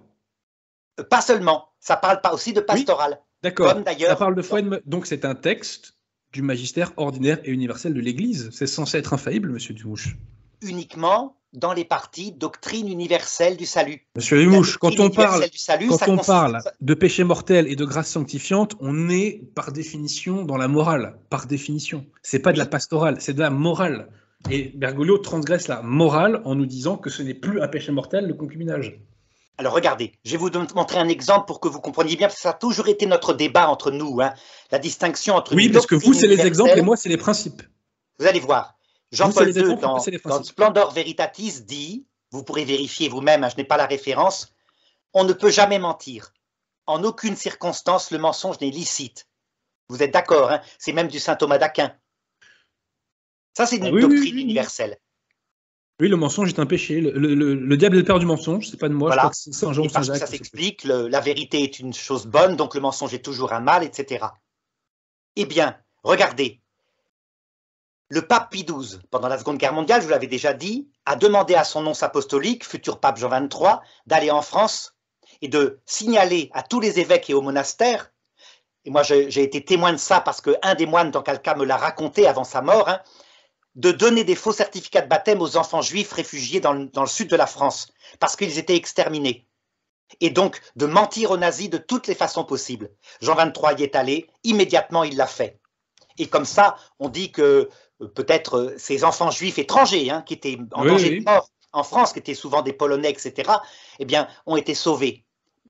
Pas seulement. Ça parle pas aussi de pastoral. D'accord. Ça parle de foi. Donc c'est un texte du magistère ordinaire et universel de l'Église. C'est censé être infaillible, Monsieur Dumouche. Uniquement dans les parties doctrine universelle du salut. Monsieur Dumouche, quand on parle, quand on parle de péché mortel et de grâce sanctifiante, on est par définition dans la morale, par définition. C'est pas de la pastorale, c'est de la morale. Et Bergoglio transgresse la morale en nous disant que ce n'est plus un péché mortel le concubinage. Alors regardez, je vais vous montrer un exemple pour que vous compreniez bien, parce que ça a toujours été notre débat entre nous, hein. la distinction entre... Oui, parce que vous, c'est les exemples et moi, c'est les principes. Vous allez voir. Jean-Paul II, dans, Splendor Veritatis, dit, vous pourrez vérifier vous-même, hein, je n'ai pas la référence, on ne peut jamais mentir. En aucune circonstance, le mensonge n'est licite. Vous êtes d'accord, hein c'est même du saint Thomas d'Aquin. Ça, c'est une ah doctrine universelle. Oui, le mensonge est un péché. Le, diable est père du mensonge, c'est pas de moi. Je crois que c'est un ça s'explique, la vérité est une chose bonne, donc le mensonge est toujours un mal, etc. Eh bien, regardez, le pape Pie XII, pendant la Seconde Guerre mondiale, je vous l'avais déjà dit, a demandé à son nonce apostolique, futur pape Jean XXIII, d'aller en France et de signaler à tous les évêques et aux monastères, et moi j'ai été témoin de ça parce qu'un des moines dans quel cas me l'a raconté avant sa mort, hein, de donner des faux certificats de baptême aux enfants juifs réfugiés dans le, sud de la France, parce qu'ils étaient exterminés. Et donc de mentir aux nazis de toutes les façons possibles. Jean 23 y est allé, immédiatement il l'a fait. Et comme ça, on dit que euh, peut-être euh, ces enfants juifs étrangers, hein, qui étaient en danger de mort en France, qui étaient souvent des Polonais, etc., eh bien, ont été sauvés.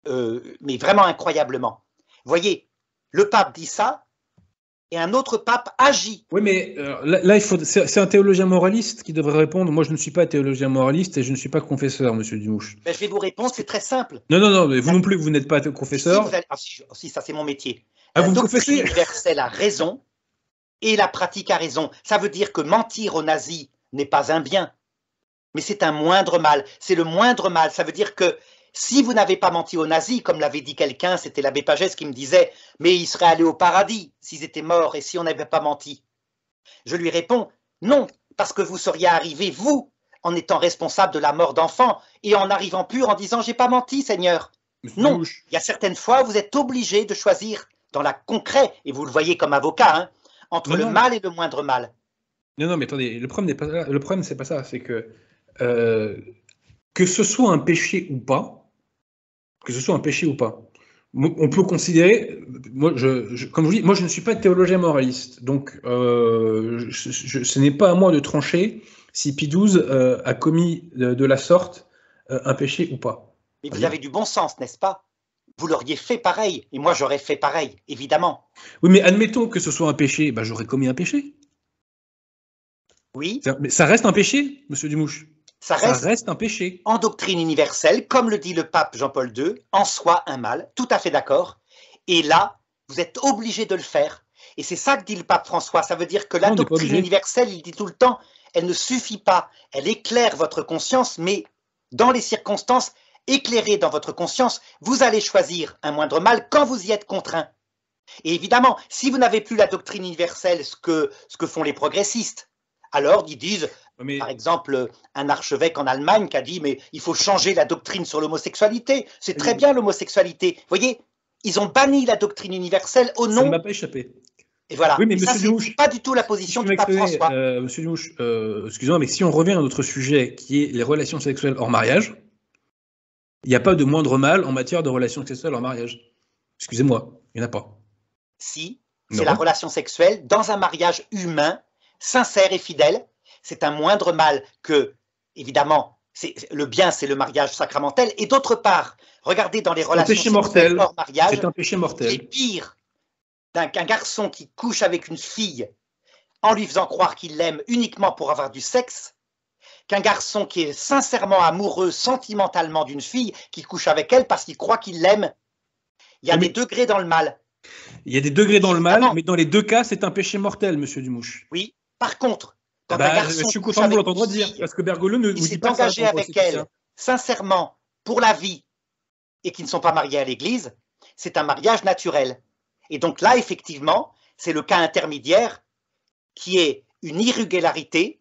Euh, mais vraiment incroyablement. Voyez, le pape dit ça, et un autre pape agit. Oui, mais euh, là, il faut, c'est, un théologien moraliste qui devrait répondre. Moi, je ne suis pas théologien moraliste et je ne suis pas confesseur, monsieur Dimouche. Ben, je vais vous répondre, c'est très simple. Non, non, non, mais vous non plus, vous n'êtes pas confesseur. Ah, si, ah, si, ça, c'est mon métier. Ah, la vous confessez universelle a raison et la pratique a raison. Ça veut dire que mentir aux nazis n'est pas un bien, mais c'est un moindre mal. C'est le moindre mal. Ça veut dire que si vous n'avez pas menti aux nazis, comme l'avait dit quelqu'un, c'était l'abbé Pagès qui me disait Mais ils seraient allés au paradis s'ils étaient morts et si on n'avait pas menti. Je lui réponds Non, parce que vous seriez arrivé, vous, en étant responsable de la mort d'enfants et en arrivant pur en disant J'ai pas menti, Seigneur. Non, il y a certaines fois, vous êtes obligé de choisir dans la concret, et vous le voyez comme avocat, hein, entre le mal et le moindre mal. Non, non, mais attendez, le problème n'est pas c'est pas ça, c'est que euh, que ce soit un péché ou pas, que ce soit un péché ou pas. On peut considérer, moi, je, comme je vous dis, moi je ne suis pas théologien moraliste, donc euh, ce n'est pas à moi de trancher si Pidouze euh, a commis de, la sorte euh, un péché ou pas. Mais vous avez du bon sens, n'est-ce pas Vous l'auriez fait pareil, et moi j'aurais fait pareil, évidemment. Oui, mais admettons que ce soit un péché, bah, j'aurais commis un péché. Oui. mais ça reste un péché, monsieur Dumouche ça reste, un péché. En doctrine universelle, comme le dit le pape Jean-Paul II, en soi un mal, tout à fait d'accord. Et là, vous êtes obligé de le faire. Et c'est ça que dit le pape François. Ça veut dire que la doctrine universelle, il dit tout le temps, elle ne suffit pas. Elle éclaire votre conscience, mais dans les circonstances éclairées dans votre conscience, vous allez choisir un moindre mal quand vous y êtes contraint. Et évidemment, si vous n'avez plus la doctrine universelle, ce que, ce que font les progressistes, alors ils disent par exemple, un archevêque en Allemagne qui a dit mais il faut changer la doctrine sur l'homosexualité. C'est très bien l'homosexualité. Vous voyez, ils ont banni la doctrine universelle au nom. Ça ne m'a pas échappé. Et voilà. Oui, mais monsieur pas du tout la position du pape François. Euh, monsieur euh, excusez-moi, mais si on revient à notre sujet qui est les relations sexuelles hors mariage, il n'y a pas de moindre mal en matière de relations sexuelles en mariage. Excusez-moi, il n'y en a pas. Si, c'est la relation sexuelle dans un mariage humain, sincère et fidèle, c'est un moindre mal que, évidemment, le bien, c'est le mariage sacramentel. Et d'autre part, regardez dans les relations. C'est mortel. mariage, c'est un péché mortel. C'est pire qu'un garçon qui couche avec une fille en lui faisant croire qu'il l'aime uniquement pour avoir du sexe, qu'un garçon qui est sincèrement amoureux sentimentalement d'une fille qui couche avec elle parce qu'il croit qu'il l'aime. Il y a des degrés dans le mal. Il y a des degrés dans le mal, mais dans les deux cas, c'est un péché mortel, monsieur Dumouche. Oui. Par contre, bah, je suis content de dire, parce que Bergoglio s'est engagé avec elle, sincèrement, pour la vie, et qui ne sont pas mariés à l'Église, c'est un mariage naturel. Et donc là, effectivement, c'est le cas intermédiaire qui est une irrégularité,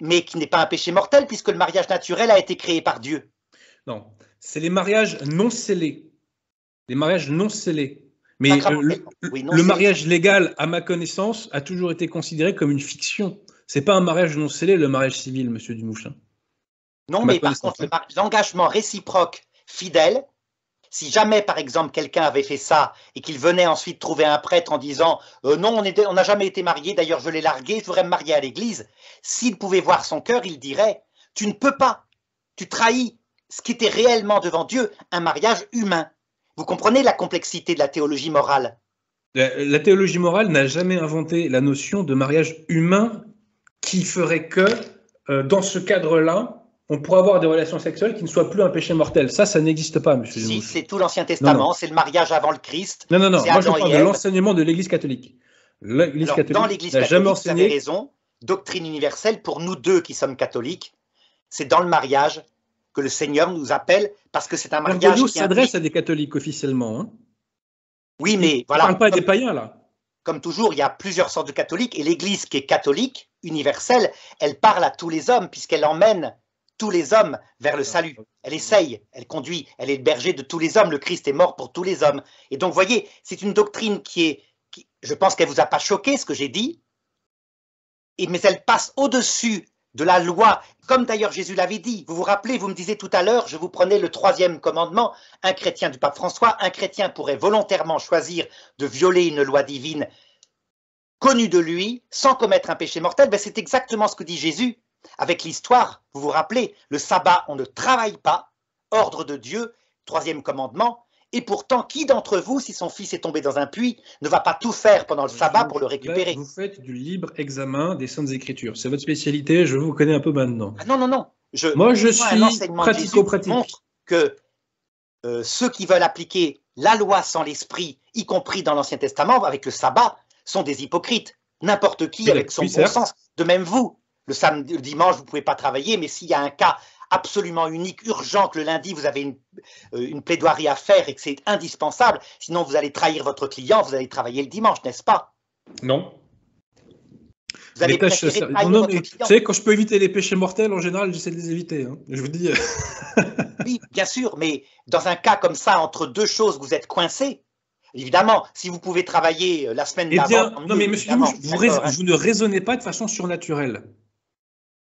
mais qui n'est pas un péché mortel, puisque le mariage naturel a été créé par Dieu. Non, c'est les mariages non scellés. Les mariages non scellés. Mais euh, le mariage légal, à ma connaissance, a toujours été considéré comme une fiction c'est pas un mariage non scellé, le mariage civil, monsieur Dumouchin. Non, mais par contre, l'engagement réciproque fidèle, si jamais, par exemple, quelqu'un avait fait ça et qu'il venait ensuite trouver un prêtre en disant euh, Non, on n'a jamais été marié, d'ailleurs je l'ai largué, je voudrais me marier à l'église, s'il pouvait voir son cœur, il dirait Tu ne peux pas, tu trahis ce qui était réellement devant Dieu, un mariage humain. Vous comprenez la complexité de la théologie morale la théologie morale n'a jamais inventé la notion de mariage humain qui ferait que, euh, dans ce cadre-là, on pourrait avoir des relations sexuelles qui ne soient plus un péché mortel. Ça, ça n'existe pas, monsieur. Si, c'est tout l'Ancien Testament, c'est le mariage avant le Christ. Non, non, non, moi je parle de l'enseignement de l'Église catholique. L'Église catholique dans l'Église catholique, jamais enseigné... vous raison, doctrine universelle, pour nous deux qui sommes catholiques, c'est dans le mariage que le Seigneur nous appelle, parce que c'est un mariage qui s'adresse à des catholiques officiellement. Hein. Oui, mais voilà. On ne parle pas des païens, là. Comme toujours, il y a plusieurs sortes de catholiques, et l'Église qui est catholique universelle, elle parle à tous les hommes puisqu'elle emmène tous les hommes vers le salut. Elle essaye, elle conduit, elle est le berger de tous les hommes. Le Christ est mort pour tous les hommes. Et donc, voyez, c'est une doctrine qui est, je pense qu'elle vous a pas choqué ce que j'ai dit, et, mais elle passe au-dessus de la loi, comme d'ailleurs Jésus l'avait dit. Vous vous rappelez, vous me disiez tout à l'heure, je vous prenais le troisième commandement, un chrétien du pape François, un chrétien pourrait volontairement choisir de violer une loi divine connu de lui sans commettre un péché mortel, ben c'est exactement ce que dit Jésus avec l'histoire. Vous vous rappelez, le sabbat, on ne travaille pas, ordre de Dieu, troisième commandement. Et pourtant, qui d'entre vous, si son fils est tombé dans un puits, ne va pas tout faire pendant le sabbat pour le récupérer Vous faites du libre examen des Saintes Écritures. C'est votre spécialité, je vous connais un peu maintenant. Ah non, non, non. Moi, je suis pratico-pratique. montre que euh, ceux qui veulent appliquer la loi sans l'esprit, y compris dans l'Ancien Testament, avec le sabbat, sont des hypocrites. N'importe qui avec son bon sens. De même vous, le samedi, le dimanche, vous ne pouvez pas travailler, mais s'il y a un cas absolument unique, urgent, que le lundi, vous avez euh, une, plaidoirie à faire et que c'est indispensable, sinon vous allez trahir votre client, vous allez travailler le dimanche, n'est-ce pas Non. Vous allez Vous savez, quand je peux éviter les péchés mortels, en général, j'essaie de les éviter. Hein. Je vous dis. Euh. oui, bien sûr, mais dans un cas comme ça, entre deux choses, vous êtes coincé. Évidemment, si vous pouvez travailler euh, la semaine eh d'avant. Non, mais monsieur hein. vous, ne raisonnez pas de façon surnaturelle.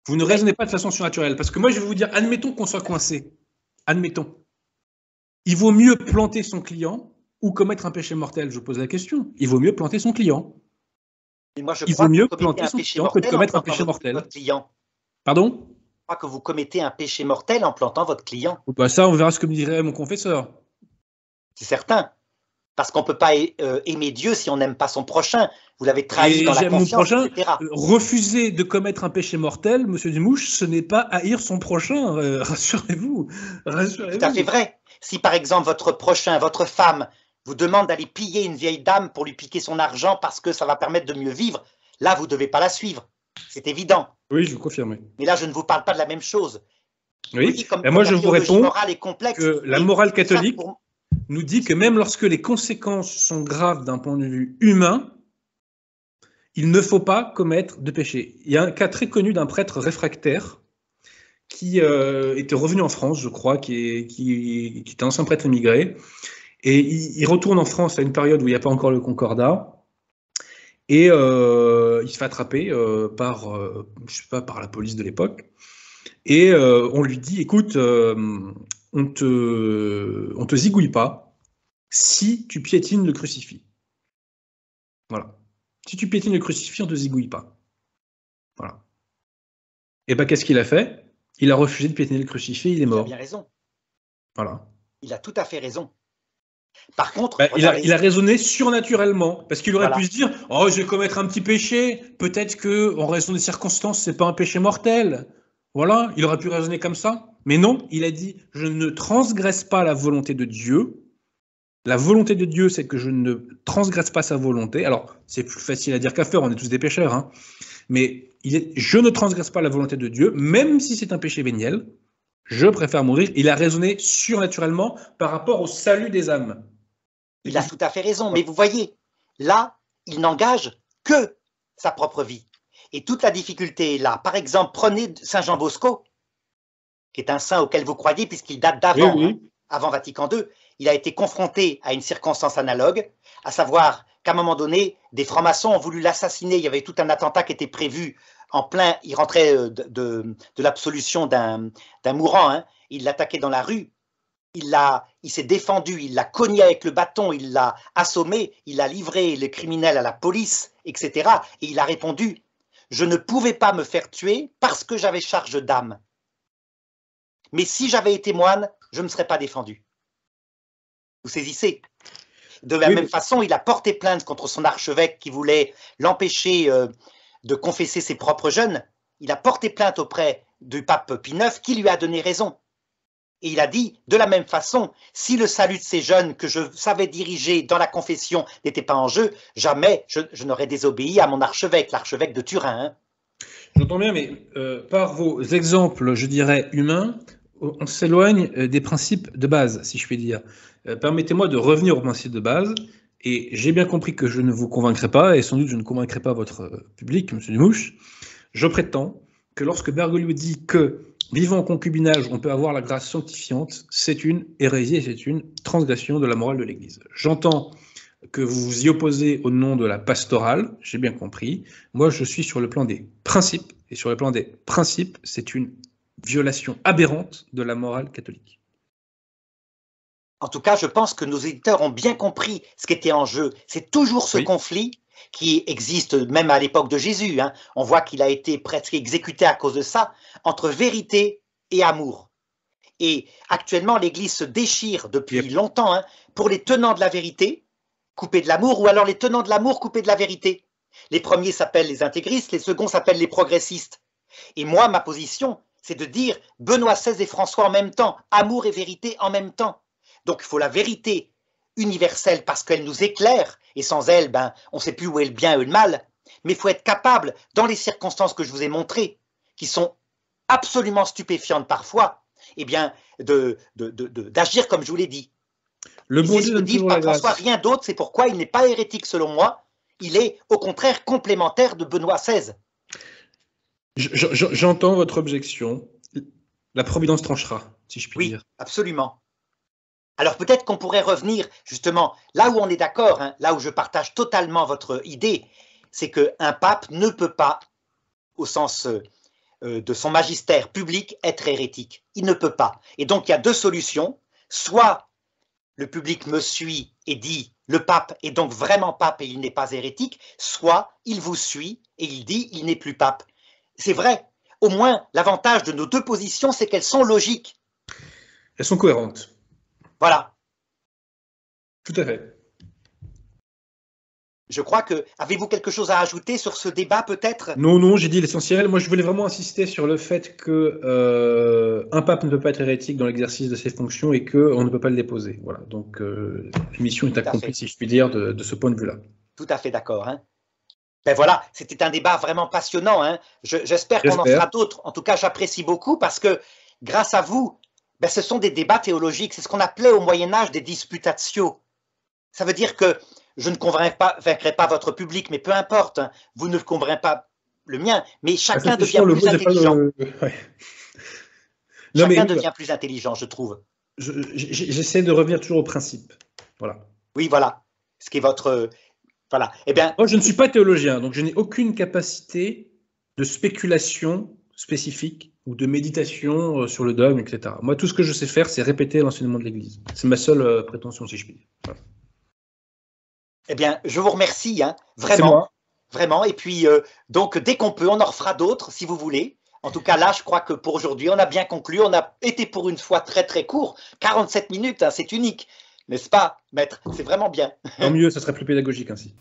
Vous ne raisonnez pas de façon surnaturelle. Parce que moi, je vais vous dire, admettons qu'on soit coincé. Admettons. Il vaut mieux planter son client ou commettre un péché mortel Je pose la question. Il vaut mieux planter son client. Il vaut mieux planter son client que de commettre un péché mortel. Pardon Je crois que vous commettez un péché mortel en plantant votre client. Bah ça, on verra ce que me dirait mon confesseur. C'est certain. Parce qu'on ne peut pas euh, aimer Dieu si on n'aime pas son prochain. Vous l'avez trahi dans la conscience, etc. Refuser de commettre un péché mortel, Monsieur Dimouche, ce n'est pas haïr son prochain. Euh, rassurez-vous. C'est Tout à fait vrai. Si par exemple votre prochain, votre femme, vous demande d'aller piller une vieille dame pour lui piquer son argent parce que ça va permettre de mieux vivre, là vous ne devez pas la suivre. C'est évident. Oui, je vous confirme. Mais là, je ne vous parle pas de la même chose. Oui. moi, je vous réponds morale est que la morale catholique nous dit que même lorsque les conséquences sont graves d'un point de vue humain, il ne faut pas commettre de péché. Il y a un cas très connu d'un prêtre réfractaire qui euh, était revenu en France, je crois, qui, est, qui, était ancien prêtre immigré, et il, retourne en France à une période où il n'y a pas encore le concordat, et euh, il se fait attraper euh, par, je sais pas, par la police de l'époque, et on lui dit, écoute, on te, te zigouille pas si tu piétines le crucifix. Voilà. Si tu piétines le crucifix, on te zigouille pas. Voilà. Et ben qu'est-ce qu'il a fait Il a refusé de piétiner le crucifix, il est mort. Il a bien raison. Voilà. Il a tout à fait raison. Par contre, ben, il, a, raisonné surnaturellement parce qu'il aurait pu se dire Oh, je vais commettre un petit péché. Peut-être que, en raison des circonstances, c'est pas un péché mortel. Voilà, il aurait pu raisonner comme ça. Mais non, il a dit, je ne transgresse pas la volonté de Dieu. La volonté de Dieu, c'est que je ne transgresse pas sa volonté. Alors, c'est plus facile à dire qu'à faire, on est tous des pécheurs. Hein. Mais il est, je ne transgresse pas la volonté de Dieu, même si c'est un péché véniel. Je préfère mourir. Il a raisonné surnaturellement par rapport au salut des âmes. Il a tout à fait raison. Mais vous voyez, là, il n'engage que sa propre vie. Et toute la difficulté est là. Par exemple, prenez Saint Jean Bosco, qui est un saint auquel vous croyez puisqu'il date d'avant, hein, avant Vatican II. Il a été confronté à une circonstance analogue, à savoir qu'à un moment donné, des francs-maçons ont voulu l'assassiner. Il y avait tout un attentat qui était prévu en plein. Il rentrait euh, de, l'absolution d'un mourant. Hein. Il l'attaquait dans la rue. Il, il s'est défendu, il l'a cogné avec le bâton, il l'a assommé, il a livré le criminel à la police, etc. Et il a répondu je ne pouvais pas me faire tuer parce que j'avais charge d'âme. Mais si j'avais été moine, je ne me serais pas défendu. Vous saisissez De la même façon, il a porté plainte contre son archevêque qui voulait l'empêcher euh, de confesser ses propres jeunes. Il a porté plainte auprès du pape Pie IX qui lui a donné raison. Et il a dit, de la même façon, si le salut de ces jeunes que je savais diriger dans la confession n'était pas en jeu, jamais je, n'aurais désobéi à mon archevêque, l'archevêque de Turin. Hein. J'entends bien, mais euh, par vos exemples, je dirais, humains, on s'éloigne euh, des principes de base, si je puis dire. Euh, permettez-moi de revenir aux principes de base. Et j'ai bien compris que je ne vous convaincrai pas, et sans doute je ne convaincrai pas votre public, M. Dumouche. Je prétends que lorsque Bergoglio dit que vivant en concubinage, on peut avoir la grâce sanctifiante, c'est une hérésie et c'est une transgression de la morale de l'Église. J'entends que vous vous y opposez au nom de la pastorale, j'ai bien compris. Moi, je suis sur le plan des principes, et sur le plan des principes, c'est une violation aberrante de la morale catholique. En tout cas, je pense que nos éditeurs ont bien compris ce qui était en jeu. C'est toujours ce conflit qui existe même à l'époque de Jésus. Hein. On voit qu'il a été presque exécuté à cause de ça, entre vérité et amour. Et actuellement, l'Église se déchire depuis longtemps hein, pour les tenants de la vérité, coupés de l'amour, ou alors les tenants de l'amour, coupés de la vérité. Les premiers s'appellent les intégristes, les seconds s'appellent les progressistes. Et moi, ma position, c'est de dire Benoît XVI et François en même temps, amour et vérité en même temps. Donc il faut la vérité universelle parce qu'elle nous éclaire, et sans elle, ben, on ne sait plus où est le bien et le mal. Mais il faut être capable, dans les circonstances que je vous ai montrées, qui sont absolument stupéfiantes parfois, eh bien, d'agir de, comme je vous l'ai dit. Le bon Dieu dit pas François, rien d'autre, c'est pourquoi il n'est pas hérétique selon moi, il est au contraire complémentaire de Benoît XVI. J'entends votre objection. La providence tranchera, si je puis oui, Absolument. Alors peut-être qu'on pourrait revenir justement là où on est d'accord, hein, là où je partage totalement votre idée, c'est qu'un pape ne peut pas, au sens euh, euh, de son magistère public, être hérétique. Il ne peut pas. Et donc il y a deux solutions. Soit le public me suit et dit le pape est donc vraiment pape et il n'est pas hérétique, soit il vous suit et il dit il n'est plus pape. C'est vrai. Au moins, l'avantage de nos deux positions, c'est qu'elles sont logiques. Elles sont cohérentes. Voilà. Tout à fait. Je crois que. Avez-vous quelque chose à ajouter sur ce débat peut-être Non, non, j'ai dit l'essentiel. Moi, je voulais vraiment insister sur le fait qu'un euh, pape ne peut pas être hérétique dans l'exercice de ses fonctions et qu'on ne peut pas le déposer. Voilà. Donc, euh, mission est accomplie, si je puis dire, de, ce point de vue-là. Tout à fait d'accord. Hein. Ben voilà, c'était un débat vraiment passionnant. Hein. J'espère qu'on en fera d'autres. En tout cas, j'apprécie beaucoup parce que grâce à vous, ben, ce sont des débats théologiques. C'est ce qu'on appelait au Moyen Âge des disputatio. Ça veut dire que je ne convaincrai pas, pas votre public, mais peu importe, hein. vous ne convaincrez pas le mien, mais ah, chacun devient plus intelligent. chacun devient plus intelligent, je trouve. J'essaie de revenir toujours au principe. Voilà. Oui, voilà. Ce qui est votre. Euh, voilà. Eh bien, Moi, je ne suis pas théologien, donc je n'ai aucune capacité de spéculation spécifique ou de méditation euh, sur le dogme, etc. Moi, tout ce que je sais faire, c'est répéter l'enseignement de l'Église. C'est ma seule euh, prétention, si je puis dire. Eh bien, je vous remercie, hein. vraiment. Vraiment. Et puis, euh, donc, dès qu'on peut, on en refera d'autres, si vous voulez. En tout cas, là, je crois que pour aujourd'hui, on a bien conclu. On a été pour une fois très, très court. 47 minutes, hein. c'est unique, n'est-ce pas, maître C'est vraiment bien. Tant mieux, ce serait plus pédagogique ainsi.